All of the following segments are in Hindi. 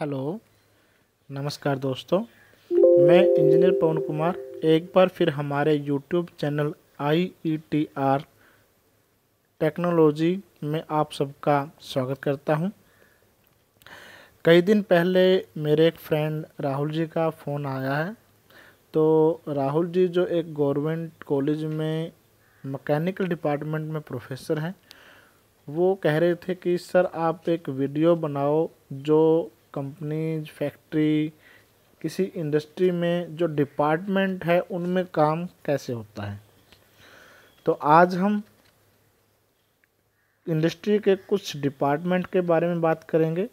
हेलो नमस्कार दोस्तों मैं इंजीनियर पवन कुमार एक बार फिर हमारे YouTube channel I E T R technology में आप सबका स्वागत करता हूं। कई दिन पहले मेरे एक फ्रेंड राहुल जी का फ़ोन आया है तो राहुल जी जो एक गवर्नमेंट कॉलेज में मैकेनिकल डिपार्टमेंट में प्रोफेसर हैं वो कह रहे थे कि सर आप एक वीडियो बनाओ जो कंपनीज फैक्ट्री किसी इंडस्ट्री में जो डिपार्टमेंट है उनमें काम कैसे होता है तो आज हम इंडस्ट्री के कुछ डिपार्टमेंट के बारे में बात करेंगे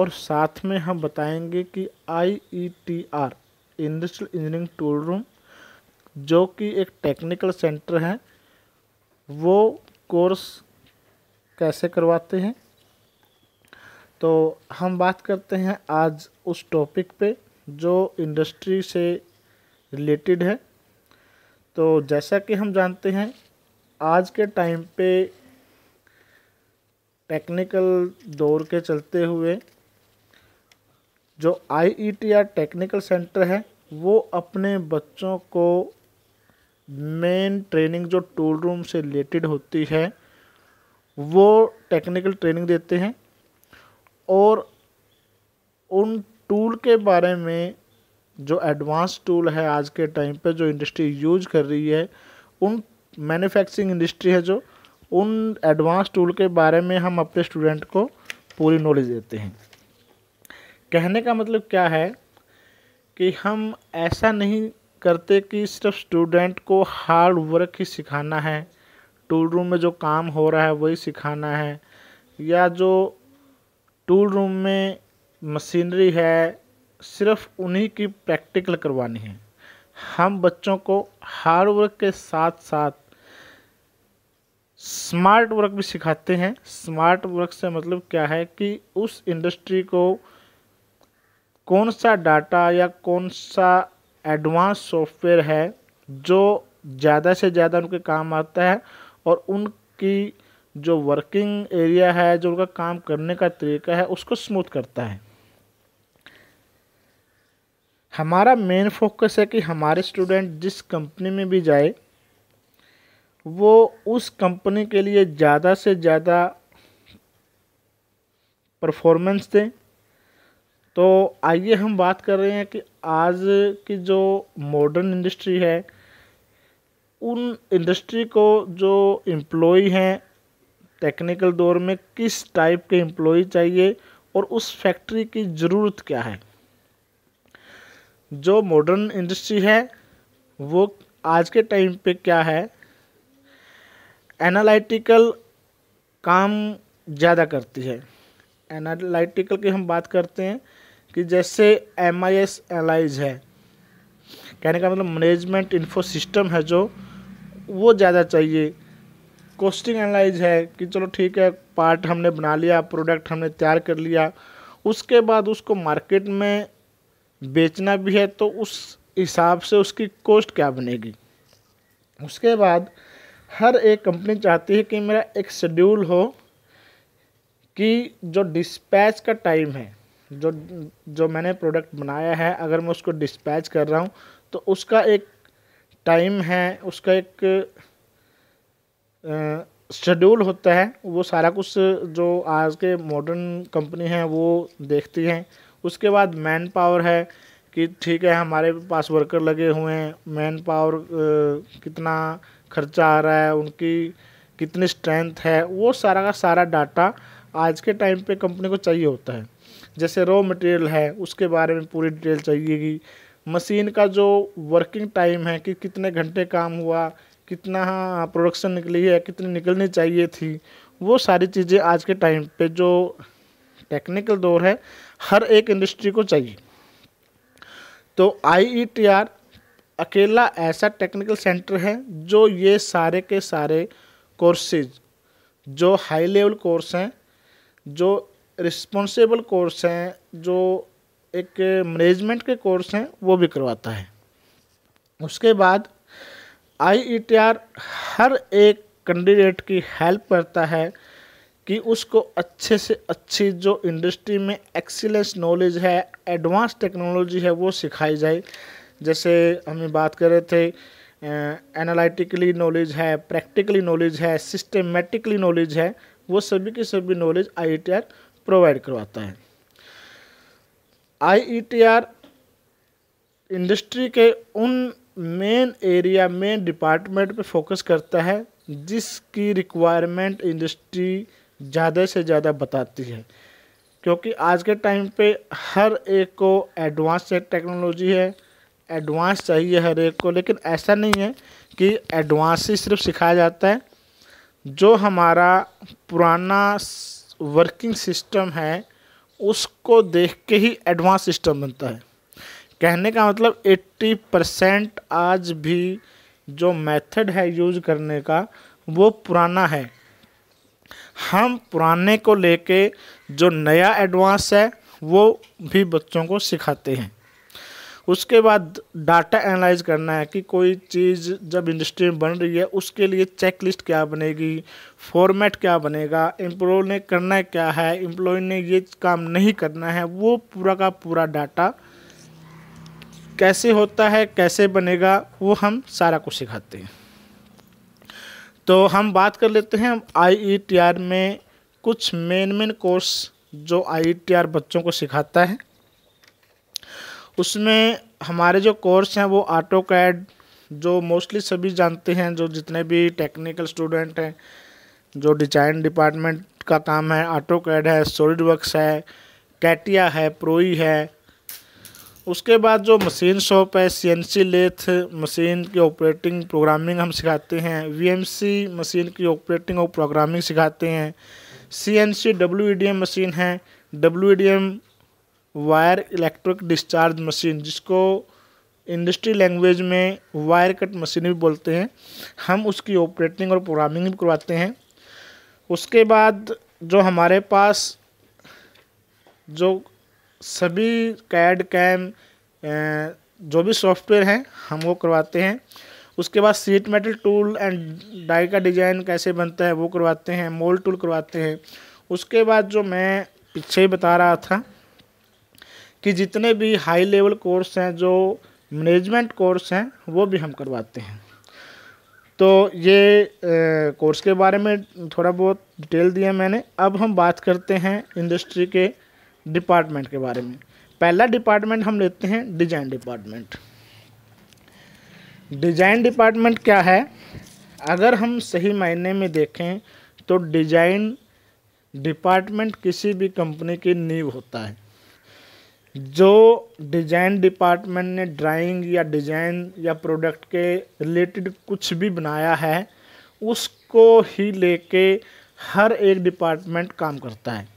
और साथ में हम बताएंगे कि I E T R industrial engineering tool room जो कि एक टेक्निकल सेंटर है वो कोर्स कैसे करवाते हैं तो हम बात करते हैं आज उस टॉपिक पे जो इंडस्ट्री से रिलेटेड है तो जैसा कि हम जानते हैं आज के टाइम पे टेक्निकल दौर के चलते हुए जो आईईटी e या टेक्निकल सेंटर है वो अपने बच्चों को मेन ट्रेनिंग जो टूल रूम से रिलेटेड होती है वो टेक्निकल ट्रेनिंग देते हैं और उन टूल के बारे में जो एडवांस टूल है आज के टाइम पे जो इंडस्ट्री यूज कर रही है उन मैन्युफैक्चरिंग इंडस्ट्री है जो उन एडवांस टूल के बारे में हम अपने स्टूडेंट को पूरी नॉलेज देते हैं कहने का मतलब क्या है कि हम ऐसा नहीं करते कि सिर्फ स्टूडेंट को हार्ड वर्क ही सिखाना है टूल रूम में जो काम हो रहा है वही सिखाना है या जो टूल रूम में मशीनरी है सिर्फ उन्हीं की प्रैक्टिकल करवानी है हम बच्चों को हार्ड वर्क के साथ साथ स्मार्ट वर्क भी सिखाते हैं स्मार्ट वर्क से मतलब क्या है कि उस इंडस्ट्री को कौन सा डाटा या कौन सा एडवांस सॉफ्टवेयर है जो ज़्यादा से ज़्यादा उनके काम आता है और उनकी जो वर्किंग एरिया है जो उनका काम करने का तरीका है उसको स्मूथ करता है हमारा मेन फोकस है कि हमारे स्टूडेंट जिस कंपनी में भी जाए वो उस कंपनी के लिए ज़्यादा से ज़्यादा परफॉर्मेंस दें तो आइए हम बात कर रहे हैं कि आज की जो मॉडर्न इंडस्ट्री है उन इंडस्ट्री को जो एम्प्लॉय हैं टेक्निकल दौर में किस टाइप के एम्प्लॉय चाहिए और उस फैक्ट्री की ज़रूरत क्या है जो मॉडर्न इंडस्ट्री है वो आज के टाइम पे क्या है एनालिटिकल काम ज़्यादा करती है एनालिटिकल की हम बात करते हैं कि जैसे एम आई एस एनालाइज है कहने का मतलब मैनेजमेंट इन्फो सिस्टम है जो वो ज़्यादा चाहिए कॉस्टिंग एनालाइज है कि चलो ठीक है पार्ट हमने बना लिया प्रोडक्ट हमने तैयार कर लिया उसके बाद उसको मार्केट में बेचना भी है तो उस हिसाब से उसकी कॉस्ट क्या बनेगी उसके बाद हर एक कंपनी चाहती है कि मेरा एक शेड्यूल हो कि जो डिस्पैच का टाइम है जो जो मैंने प्रोडक्ट बनाया है अगर मैं उसको डिस्पैच कर रहा हूँ तो उसका एक टाइम है उसका एक शेड्यूल होता है वो सारा कुछ जो आज के मॉडर्न कंपनी है वो देखती हैं उसके बाद मैन पावर है कि ठीक है हमारे पास वर्कर लगे हुए हैं मैन पावर कितना खर्चा आ रहा है उनकी कितनी स्ट्रेंथ है वो सारा का सारा डाटा आज के टाइम पे कंपनी को चाहिए होता है जैसे रॉ मटेरियल है उसके बारे में पूरी डिटेल चाहिएगी मशीन का जो वर्किंग टाइम है कि कितने घंटे काम हुआ कितना प्रोडक्शन निकली है कितनी निकलनी चाहिए थी वो सारी चीज़ें आज के टाइम पे जो टेक्निकल दौर है हर एक इंडस्ट्री को चाहिए तो आई e अकेला ऐसा टेक्निकल सेंटर है जो ये सारे के सारे कोर्सेज जो हाई लेवल कोर्स हैं जो रिस्पॉन्सिबल कोर्स हैं जो एक मैनेजमेंट के कोर्स हैं वो भी करवाता है उसके बाद आई हर एक कैंडिडेट की हेल्प करता है कि उसको अच्छे से अच्छी जो इंडस्ट्री में एक्सीलेंस नॉलेज है एडवांस टेक्नोलॉजी है वो सिखाई जाए जैसे हमें बात कर रहे थे एनालिटिकली नॉलेज है प्रैक्टिकली नॉलेज है सिस्टमेटिकली नॉलेज है वो सभी की सभी नॉलेज आई प्रोवाइड करवाता है आई इंडस्ट्री के उन मेन एरिया मेन डिपार्टमेंट पे फोकस करता है जिसकी रिक्वायरमेंट इंडस्ट्री ज़्यादा से ज़्यादा बताती है क्योंकि आज के टाइम पे हर एक को एडवांस टेक्नोलॉजी है एडवांस चाहिए हर एक को लेकिन ऐसा नहीं है कि एडवांस ही सिर्फ सिखाया जाता है जो हमारा पुराना वर्किंग सिस्टम है उसको देख के ही एडवांस सिस्टम बनता है कहने का मतलब 80 परसेंट आज भी जो मेथड है यूज करने का वो पुराना है हम पुराने को लेके जो नया एडवांस है वो भी बच्चों को सिखाते हैं उसके बाद डाटा एनालाइज करना है कि कोई चीज़ जब इंडस्ट्री में बन रही है उसके लिए चेक लिस्ट क्या बनेगी फॉर्मेट क्या बनेगा एम्प्लॉय ने करना क्या है एम्प्लॉय ने ये काम नहीं करना है वो पूरा का पूरा डाटा कैसे होता है कैसे बनेगा वो हम सारा कुछ सिखाते हैं तो हम बात कर लेते हैं आई e में कुछ मेन मेन कोर्स जो आई e बच्चों को सिखाता है उसमें हमारे जो कोर्स हैं वो ऑटो कैड जो मोस्टली सभी जानते हैं जो जितने भी टेक्निकल स्टूडेंट हैं जो डिजाइन डिपार्टमेंट का काम है ऑटो कैड है सॉलिड वर्क्स है कैटिया है प्रोई e है उसके बाद जो मशीन शॉप है सीएनसी लेथ मशीन की ऑपरेटिंग प्रोग्रामिंग हम सिखाते हैं वीएमसी मशीन की ऑपरेटिंग और प्रोग्रामिंग सिखाते हैं सीएनसी डब्ल्यूईडीएम e मशीन है WEDM wire electric discharge machine जिसको इंडस्ट्री लैंग्वेज में वायर कट मशीन भी बोलते हैं हम उसकी ऑपरेटिंग और प्रोग्रामिंग भी करवाते हैं उसके बाद जो हमारे पास जो सभी कैड कैम जो भी सॉफ्टवेयर हैं हम वो करवाते हैं उसके बाद sheet metal tool and die का डिज़ाइन कैसे बनता है वो करवाते हैं मोल टूल करवाते हैं उसके बाद जो मैं पीछे ही बता रहा था कि जितने भी हाई लेवल कोर्स हैं जो मैनेजमेंट कोर्स हैं वो भी हम करवाते हैं तो ये कोर्स के बारे में थोड़ा बहुत डिटेल दिया मैंने अब हम बात करते हैं इंडस्ट्री के डिपार्टमेंट के बारे में पहला डिपार्टमेंट हम लेते हैं डिजाइन डिपार्टमेंट डिजाइन डिपार्टमेंट क्या है अगर हम सही मायने में देखें तो डिजाइन डिपार्टमेंट किसी भी कंपनी की नींव होता है जो डिजाइन डिपार्टमेंट ने ड्राइंग या डिजाइन या प्रोडक्ट के रिलेटेड कुछ भी बनाया है उसको ही लेके हर एक डिपार्टमेंट काम करता है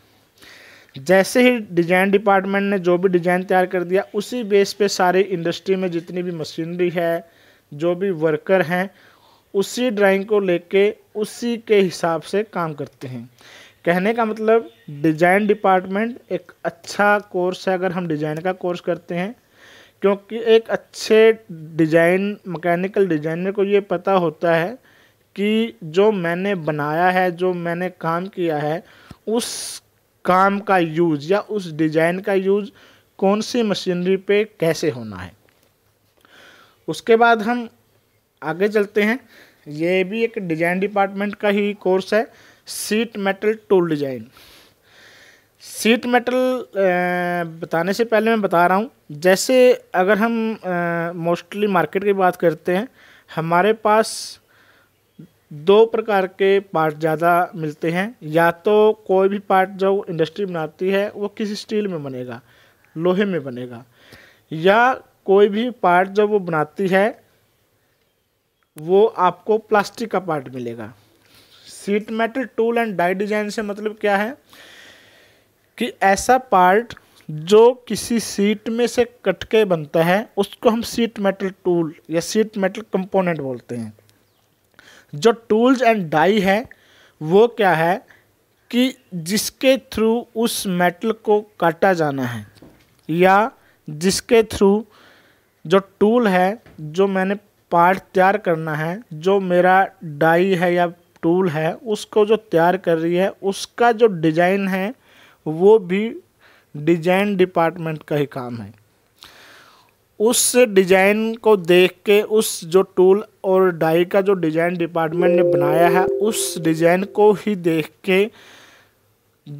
जैसे ही डिजाइन डिपार्टमेंट ने जो भी डिजाइन तैयार कर दिया उसी बेस पे सारी इंडस्ट्री में जितनी भी मशीनरी है जो भी वर्कर हैं उसी ड्राइंग को लेके उसी के हिसाब से काम करते हैं कहने का मतलब डिजाइन डिपार्टमेंट एक अच्छा कोर्स है अगर हम डिजाइन का कोर्स करते हैं क्योंकि एक अच्छे डिजाइन मैकेनिकल डिजाइनर को ये पता होता है कि जो मैंने बनाया है जो मैंने काम किया है उस काम का यूज़ या उस डिज़ाइन का यूज़ कौन सी मशीनरी पे कैसे होना है उसके बाद हम आगे चलते हैं ये भी एक डिज़ाइन डिपार्टमेंट का ही कोर्स है sheet metal tool design sheet metal बताने से पहले मैं बता रहा हूँ जैसे अगर हम मोस्टली मार्केट की बात करते हैं हमारे पास दो प्रकार के पार्ट ज़्यादा मिलते हैं या तो कोई भी पार्ट जो इंडस्ट्री बनाती है वो किसी स्टील में बनेगा लोहे में बनेगा या कोई भी पार्ट जब वो बनाती है वो आपको प्लास्टिक का पार्ट मिलेगा sheet metal tool and die design से मतलब क्या है कि ऐसा पार्ट जो किसी सीट में से कट के बनता है उसको हम सीट मेटल टूल या सीट मेटल कंपोनेंट बोलते हैं जो टूल्स एंड डाई है वो क्या है कि जिसके थ्रू उस मेटल को काटा जाना है या जिसके थ्रू जो टूल है जो मैंने पार्ट तैयार करना है जो मेरा डाई है या टूल है उसको जो तैयार कर रही है उसका जो डिज़ाइन है वो भी डिजाइन डिपार्टमेंट का ही काम है उस डिज़ाइन को देख के उस जो टूल और डाई का जो डिज़ाइन डिपार्टमेंट ने बनाया है उस डिज़ाइन को ही देख के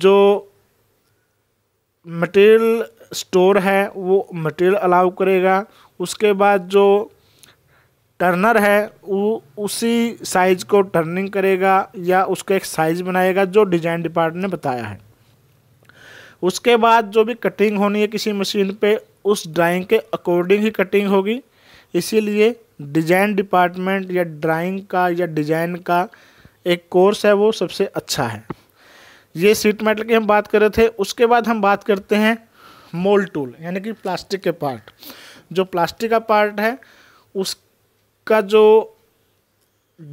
जो मटेरियल स्टोर है वो मटेरियल अलाउ करेगा उसके बाद जो टर्नर है वो उसी साइज़ को टर्निंग करेगा या उसका एक साइज़ बनाएगा जो डिज़ाइन डिपार्टमेंट ने बताया है उसके बाद जो भी कटिंग होनी है किसी मशीन पे उस ड्राइंग के अकॉर्डिंग ही कटिंग होगी इसीलिए डिजाइन डिपार्टमेंट या ड्राइंग का या डिजाइन का एक कोर्स है वो सबसे अच्छा है ये सीट मेटल की हम बात कर रहे थे उसके बाद हम बात करते हैं मोल टूल यानी कि प्लास्टिक के पार्ट जो प्लास्टिक का पार्ट है उसका जो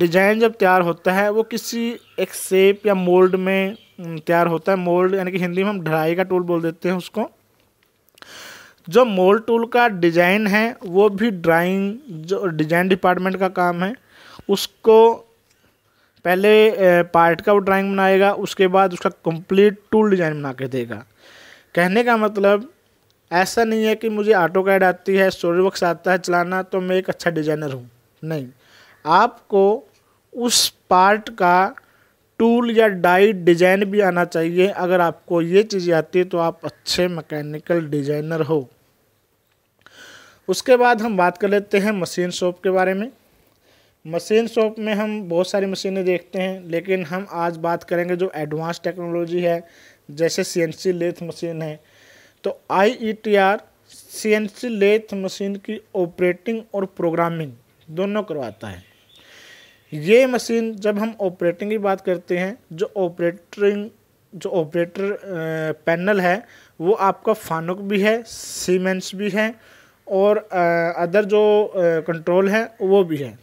डिजाइन जब तैयार होता है वो किसी एक सेप या मोल्ड में हम्म, तैयार होता है मोल्ड यानी कि हिंदी में हम ढलाई का टूल बोल देते हैं उसको जो मोल्ड टूल का डिज़ाइन है वो भी ड्राइंग जो डिज़ाइन डिपार्टमेंट का काम है उसको पहले पार्ट का वो ड्राइंग बनाएगा उसके बाद उसका कंप्लीट टूल डिज़ाइन बना के देगा कहने का मतलब ऐसा नहीं है कि मुझे ऑटो कैड आती है स्टोरी बॉक्स आता है चलाना तो मैं एक अच्छा डिज़ाइनर हूँ नहीं आपको उस पार्ट का टूल या डाइट डिज़ाइन भी आना चाहिए अगर आपको ये चीज़ें आती है तो आप अच्छे मैकेनिकल डिजाइनर हो उसके बाद हम बात कर लेते हैं मशीन शॉप के बारे में मशीन शॉप में हम बहुत सारी मशीनें देखते हैं लेकिन हम आज बात करेंगे जो एडवांस टेक्नोलॉजी है जैसे C N C lathe machine है तो I E T R C N C lathe machine की ऑपरेटिंग और प्रोग्रामिंग दोनों करवाता है ये मशीन जब हम ऑपरेटिंग की बात करते हैं जो ऑपरेटरिंग जो ऑपरेटर पैनल है वो आपका फानुक भी है सीमेंस भी है और अदर जो कंट्रोल है वो भी है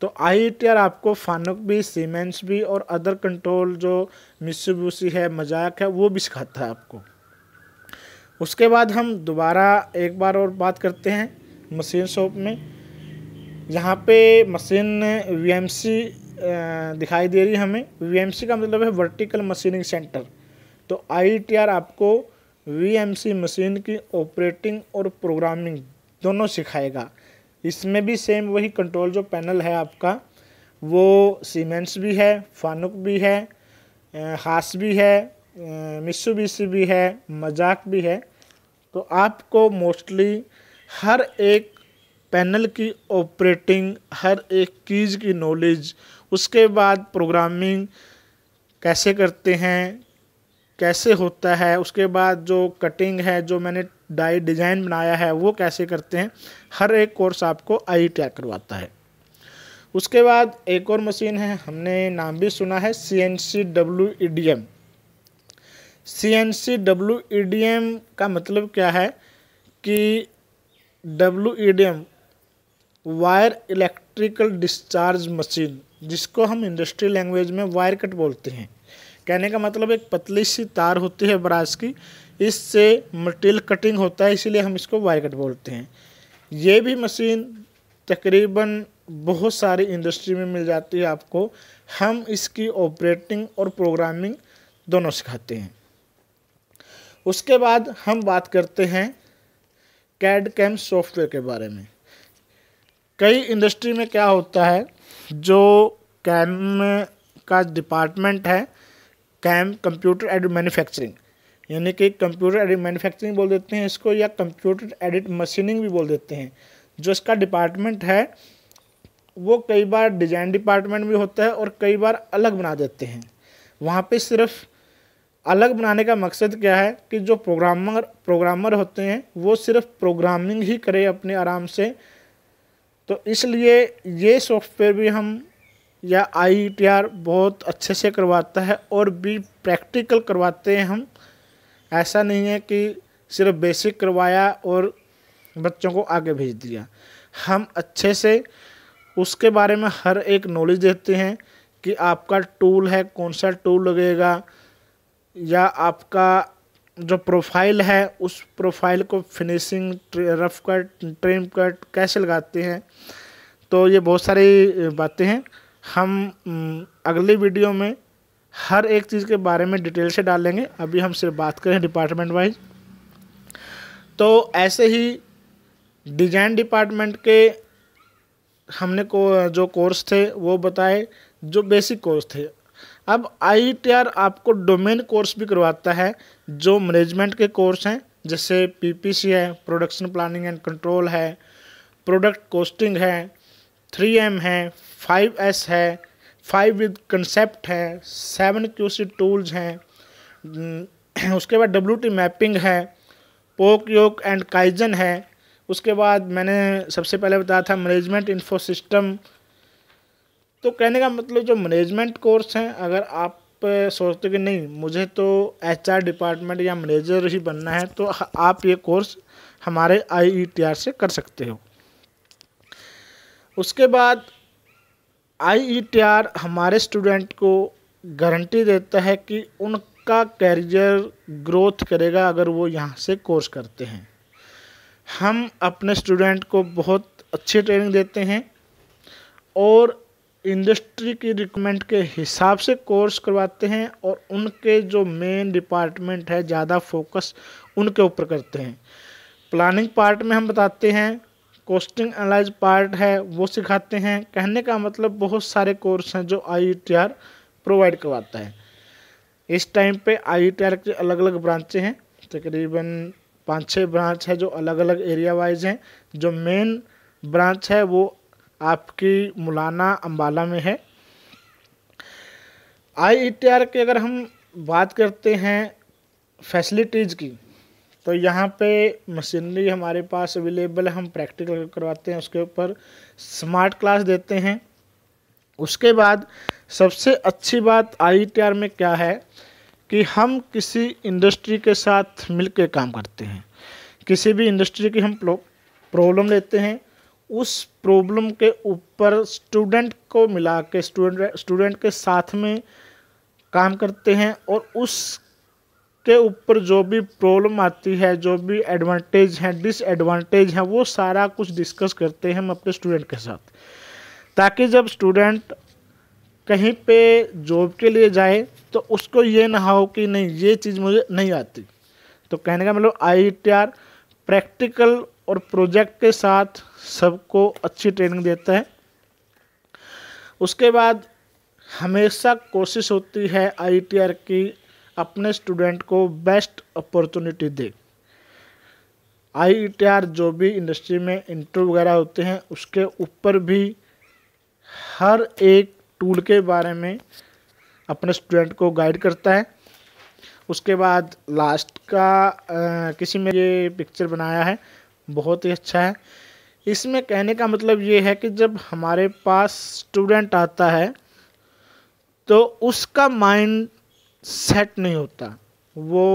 तो आई आपको फानुक भी सीमेंस भी और अदर कंट्रोल जो मिसबूसी है मजाक है वो भी सिखाता है आपको उसके बाद हम दोबारा एक बार और बात करते हैं मशीन शॉप में यहाँ पे मशीन वीएमसी दिखाई दे रही है हमें वीएमसी का मतलब है वर्टिकल मशीनिंग सेंटर तो आईटीआर आपको वीएमसी मशीन की ऑपरेटिंग और प्रोग्रामिंग दोनों सिखाएगा इसमें भी सेम वही कंट्रोल जो पैनल है आपका वो सीमेंट्स भी है फानुक भी है हास भी है मिसुबिसी भी है मजाक भी है तो आपको मोस्टली हर एक पैनल की ऑपरेटिंग हर एक चीज़ की नॉलेज उसके बाद प्रोग्रामिंग कैसे करते हैं कैसे होता है उसके बाद जो कटिंग है जो मैंने डाई डिज़ाइन बनाया है वो कैसे करते हैं हर एक कोर्स आपको आई टी करवाता है उसके बाद एक और मशीन है हमने नाम भी सुना है C N C W E D M C N C W E D M का मतलब क्या है कि W E D M wire electrical discharge machine जिसको हम इंडस्ट्री लैंग्वेज में वायर कट बोलते हैं कहने का मतलब एक पतली सी तार होती है ब्रास की इससे मटेरियल कटिंग होता है इसीलिए हम इसको वायर कट बोलते हैं ये भी मशीन तकरीबन बहुत सारी इंडस्ट्री में मिल जाती है आपको हम इसकी ऑपरेटिंग और प्रोग्रामिंग दोनों सिखाते हैं उसके बाद हम बात करते हैं कैड कैम सॉफ्टवेयर के बारे में कई इंडस्ट्री में क्या होता है जो कैम का डिपार्टमेंट है कैम कंप्यूटर एडिट मैन्युफैक्चरिंग यानी कि कंप्यूटर एडिट मैन्युफैक्चरिंग बोल देते हैं इसको या कंप्यूटर एडिट मशीनिंग भी बोल देते हैं जो इसका डिपार्टमेंट है वो कई बार डिजाइन डिपार्टमेंट भी होता है और कई बार अलग बना देते हैं वहाँ पे सिर्फ अलग बनाने का मकसद क्या है कि जो प्रोग्रामर प्रोग्रामर होते हैं वो सिर्फ प्रोग्रामिंग ही करें अपने आराम से तो इसलिए ये सॉफ्टवेयर भी हम या आई टी आर बहुत अच्छे से करवाता है और भी प्रैक्टिकल करवाते हैं हम ऐसा नहीं है कि सिर्फ बेसिक करवाया और बच्चों को आगे भेज दिया हम अच्छे से उसके बारे में हर एक नॉलेज देते हैं कि आपका टूल है कौन सा टूल लगेगा या आपका जो प्रोफाइल है उस प्रोफाइल को finishing rough cut trim cut कैसे लगाते हैं तो ये बहुत सारी बातें हैं हम अगली वीडियो में हर एक चीज़ के बारे में डिटेल से डालेंगे अभी हम सिर्फ बात करें डिपार्टमेंट वाइज तो ऐसे ही डिजाइन डिपार्टमेंट के हमने को जो कोर्स थे वो बताए जो बेसिक कोर्स थे अब आई आपको डोमेन कोर्स भी करवाता है जो मैनेजमेंट के कोर्स हैं जैसे सी है प्रोडक्शन प्लानिंग एंड कंट्रोल है प्रोडक्ट कोस्टिंग है थ्री एम है फाइव एस है फाइव विद कंसेप्ट है सेवन क्यू सी टूल्स हैं उसके बाद डब्ल्यू टी मैपिंग है पोक योक एंड काइजन है उसके बाद मैंने सबसे पहले बताया था मैनेजमेंट इन्फो सिस्टम तो कहने का मतलब जो मैनेजमेंट कोर्स हैं अगर आप सोचते कि नहीं मुझे तो एचआर डिपार्टमेंट या मैनेजर ही बनना है तो आप ये कोर्स हमारे आईईटीआर e से कर सकते हो उसके बाद आईईटीआर e हमारे स्टूडेंट को गारंटी देता है कि उनका कैरियर ग्रोथ करेगा अगर वो यहाँ से कोर्स करते हैं हम अपने स्टूडेंट को बहुत अच्छी ट्रेनिंग देते हैं और इंडस्ट्री की रिक्वायरमेंट के हिसाब से कोर्स करवाते हैं और उनके जो मेन डिपार्टमेंट है ज़्यादा फोकस उनके ऊपर करते हैं प्लानिंग पार्ट में हम बताते हैं कोस्टिंग एनालाइज पार्ट है वो सिखाते हैं कहने का मतलब बहुत सारे कोर्स हैं जो आई प्रोवाइड e करवाता है इस टाइम पे आई की अलग अलग ब्रांचें हैं तकरीबन पाँच छः ब्रांच है जो अलग अलग एरिया वाइज हैं जो मेन ब्रांच है वो आपकी मुलाना अम्बाला में है आई की अगर हम बात करते हैं फैसिलिटीज़ की तो यहाँ पे मशीनरी हमारे पास अवेलेबल है हम प्रैक्टिकल करवाते हैं उसके ऊपर स्मार्ट क्लास देते हैं उसके बाद सबसे अच्छी बात आई में क्या है कि हम किसी इंडस्ट्री के साथ मिलकर काम करते हैं किसी भी इंडस्ट्री की हम प्रॉब्लम लेते हैं उस प्रॉब्लम के ऊपर स्टूडेंट को मिला के स्टूडेंट स्टूडेंट के साथ में काम करते हैं और उस के ऊपर जो भी प्रॉब्लम आती है जो भी एडवांटेज हैं डिसएडवांटेज हैं वो सारा कुछ डिस्कस करते हैं हम अपने स्टूडेंट के साथ ताकि जब स्टूडेंट कहीं पे जॉब के लिए जाए तो उसको ये ना हो कि नहीं ये चीज़ मुझे नहीं आती तो कहने का मतलब आई प्रैक्टिकल और प्रोजेक्ट के साथ सबको अच्छी ट्रेनिंग देता है उसके बाद हमेशा कोशिश होती है आईटीआर की अपने स्टूडेंट को बेस्ट अपॉर्चुनिटी दे आईटीआर जो भी इंडस्ट्री में इंटरव्यू वगैरह होते हैं उसके ऊपर भी हर एक टूल के बारे में अपने स्टूडेंट को गाइड करता है उसके बाद लास्ट का आ, किसी में ये पिक्चर बनाया है बहुत ही अच्छा है इसमें कहने का मतलब ये है कि जब हमारे पास स्टूडेंट आता है तो उसका माइंड सेट नहीं होता वो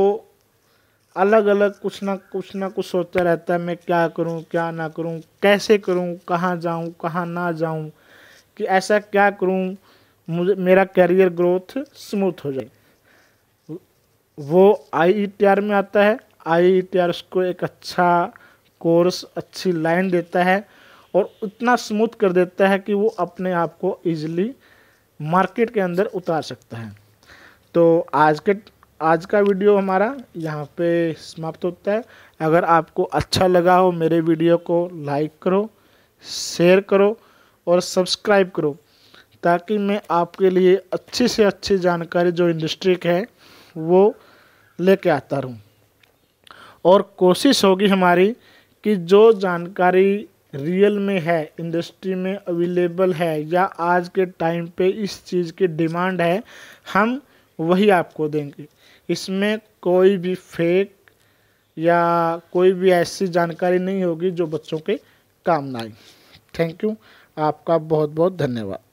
अलग अलग कुछ ना कुछ ना कुछ सोचता रहता है मैं क्या करूं क्या ना करूं कैसे करूं कहाँ जाऊं कहाँ ना जाऊं कि ऐसा क्या करूं मुझे मेरा करियर ग्रोथ स्मूथ हो जाए वो आई ई टी आर में आता है आई ई टी आर उसको एक अच्छा कोर्स अच्छी लाइन देता है और उतना स्मूथ कर देता है कि वो अपने आप को ईजिली मार्केट के अंदर उतार सकता है तो आज के आज का वीडियो हमारा यहाँ पे समाप्त होता है अगर आपको अच्छा लगा हो मेरे वीडियो को लाइक करो शेयर करो और सब्सक्राइब करो ताकि मैं आपके लिए अच्छी से अच्छी जानकारी जो इंडस्ट्री के है वो लेके आता रहूँ और कोशिश होगी हमारी कि जो जानकारी रियल में है इंडस्ट्री में अवेलेबल है या आज के टाइम पे इस चीज़ की डिमांड है हम वही आपको देंगे इसमें कोई भी फेक या कोई भी ऐसी जानकारी नहीं होगी जो बच्चों के काम ना आए थैंक यू आपका बहुत बहुत धन्यवाद